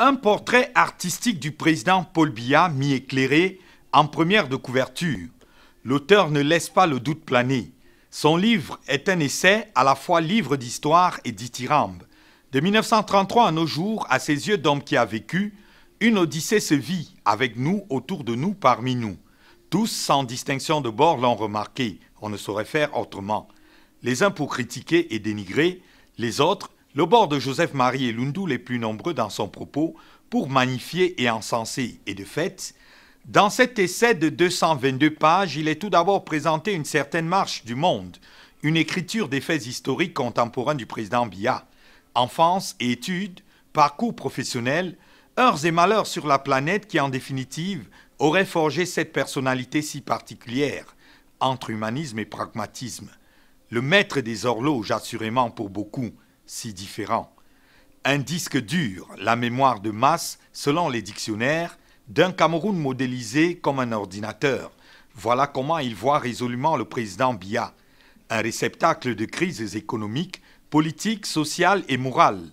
Un portrait artistique du président Paul Biya mis éclairé en première de couverture. L'auteur ne laisse pas le doute planer. Son livre est un essai à la fois livre d'histoire et dithyrambe. De 1933 à nos jours, à ses yeux d'homme qui a vécu, une odyssée se vit avec nous, autour de nous, parmi nous. Tous, sans distinction de bord, l'ont remarqué. On ne saurait faire autrement. Les uns pour critiquer et dénigrer, les autres le bord de Joseph-Marie Lundou les plus nombreux dans son propos pour magnifier et encenser, et de fait, dans cet essai de 222 pages, il est tout d'abord présenté une certaine marche du monde, une écriture des faits historiques contemporains du président Biya, enfance et études, parcours professionnel, heures et malheurs sur la planète qui, en définitive, aurait forgé cette personnalité si particulière, entre humanisme et pragmatisme. Le maître des horloges, assurément pour beaucoup, si différent, Un disque dur, la mémoire de masse, selon les dictionnaires, d'un Cameroun modélisé comme un ordinateur. Voilà comment il voit résolument le président Biya. Un réceptacle de crises économiques, politiques, sociales et morales.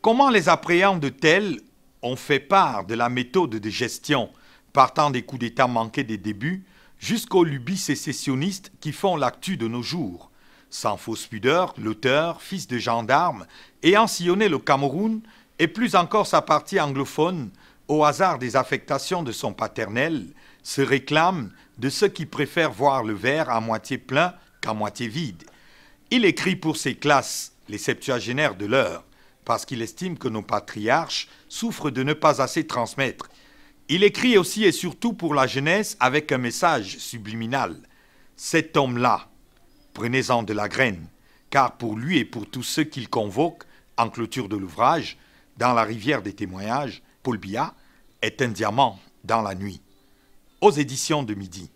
Comment les appréhendent-elles On fait part de la méthode de gestion, partant des coups d'État manqués des débuts jusqu'aux lubies sécessionnistes qui font l'actu de nos jours. Sans fausse pudeur, l'auteur, fils de gendarme, ayant sillonné le Cameroun, et plus encore sa partie anglophone, au hasard des affectations de son paternel, se réclame de ceux qui préfèrent voir le verre à moitié plein qu'à moitié vide. Il écrit pour ses classes, les septuagénaires de l'heure, parce qu'il estime que nos patriarches souffrent de ne pas assez transmettre. Il écrit aussi et surtout pour la jeunesse avec un message subliminal. Cet homme-là, Prenez-en de la graine, car pour lui et pour tous ceux qu'il convoque, en clôture de l'ouvrage, dans la rivière des témoignages, Paul Biya est un diamant dans la nuit. Aux éditions de midi.